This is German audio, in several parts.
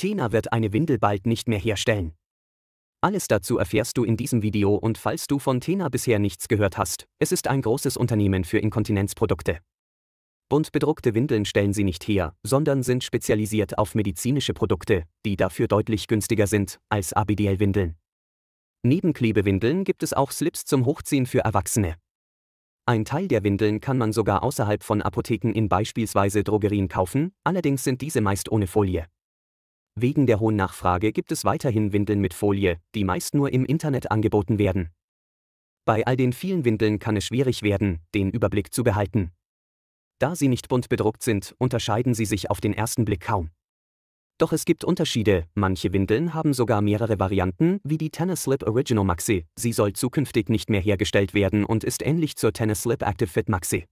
Tena wird eine Windel bald nicht mehr herstellen. Alles dazu erfährst du in diesem Video und falls du von Tena bisher nichts gehört hast, es ist ein großes Unternehmen für Inkontinenzprodukte. Bunt bedruckte Windeln stellen sie nicht her, sondern sind spezialisiert auf medizinische Produkte, die dafür deutlich günstiger sind als ABDL-Windeln. Neben Klebewindeln gibt es auch Slips zum Hochziehen für Erwachsene. Ein Teil der Windeln kann man sogar außerhalb von Apotheken in beispielsweise Drogerien kaufen, allerdings sind diese meist ohne Folie. Wegen der hohen Nachfrage gibt es weiterhin Windeln mit Folie, die meist nur im Internet angeboten werden. Bei all den vielen Windeln kann es schwierig werden, den Überblick zu behalten. Da sie nicht bunt bedruckt sind, unterscheiden sie sich auf den ersten Blick kaum. Doch es gibt Unterschiede, manche Windeln haben sogar mehrere Varianten, wie die Tennis Slip Original Maxi, sie soll zukünftig nicht mehr hergestellt werden und ist ähnlich zur Tennis Slip Active Fit Maxi.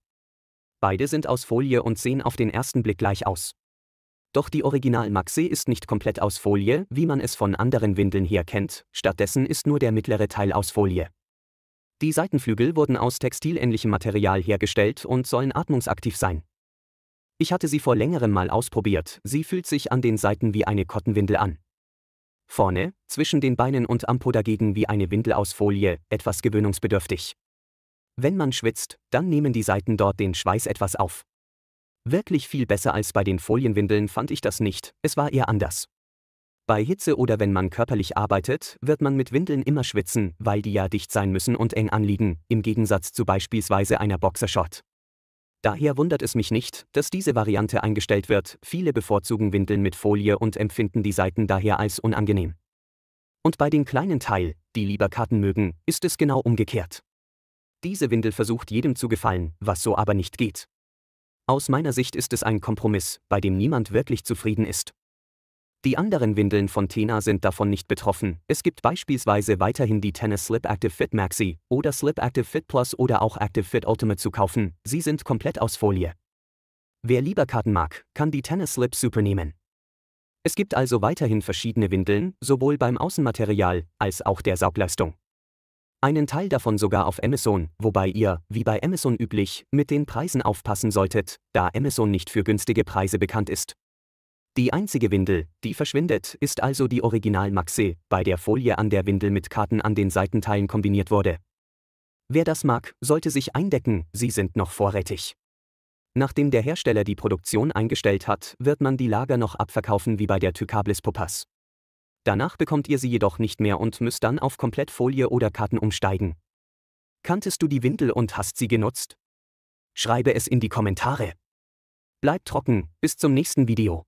Beide sind aus Folie und sehen auf den ersten Blick gleich aus. Doch die Original Maxi ist nicht komplett aus Folie, wie man es von anderen Windeln her kennt, stattdessen ist nur der mittlere Teil aus Folie. Die Seitenflügel wurden aus textilähnlichem Material hergestellt und sollen atmungsaktiv sein. Ich hatte sie vor längerem mal ausprobiert, sie fühlt sich an den Seiten wie eine Kottenwindel an. Vorne, zwischen den Beinen und Ampo dagegen wie eine Windel aus Folie, etwas gewöhnungsbedürftig. Wenn man schwitzt, dann nehmen die Seiten dort den Schweiß etwas auf. Wirklich viel besser als bei den Folienwindeln fand ich das nicht, es war eher anders. Bei Hitze oder wenn man körperlich arbeitet, wird man mit Windeln immer schwitzen, weil die ja dicht sein müssen und eng anliegen, im Gegensatz zu beispielsweise einer Boxershot. Daher wundert es mich nicht, dass diese Variante eingestellt wird, viele bevorzugen Windeln mit Folie und empfinden die Seiten daher als unangenehm. Und bei den kleinen Teil, die lieber Karten mögen, ist es genau umgekehrt. Diese Windel versucht jedem zu gefallen, was so aber nicht geht. Aus meiner Sicht ist es ein Kompromiss, bei dem niemand wirklich zufrieden ist. Die anderen Windeln von Tena sind davon nicht betroffen. Es gibt beispielsweise weiterhin die Tennis Slip Active Fit Maxi oder Slip Active Fit Plus oder auch Active Fit Ultimate zu kaufen. Sie sind komplett aus Folie. Wer lieber Karten mag, kann die Tennis Slip Super nehmen. Es gibt also weiterhin verschiedene Windeln, sowohl beim Außenmaterial als auch der Saugleistung einen Teil davon sogar auf Amazon, wobei ihr, wie bei Amazon üblich, mit den Preisen aufpassen solltet, da Amazon nicht für günstige Preise bekannt ist. Die einzige Windel, die verschwindet, ist also die Original Maxi, bei der Folie an der Windel mit Karten an den Seitenteilen kombiniert wurde. Wer das mag, sollte sich eindecken, sie sind noch vorrätig. Nachdem der Hersteller die Produktion eingestellt hat, wird man die Lager noch abverkaufen wie bei der Tykablis Popas danach bekommt ihr sie jedoch nicht mehr und müsst dann auf Komplettfolie oder Karten umsteigen. Kanntest du die Windel und hast sie genutzt? Schreibe es in die Kommentare. Bleibt trocken, bis zum nächsten Video.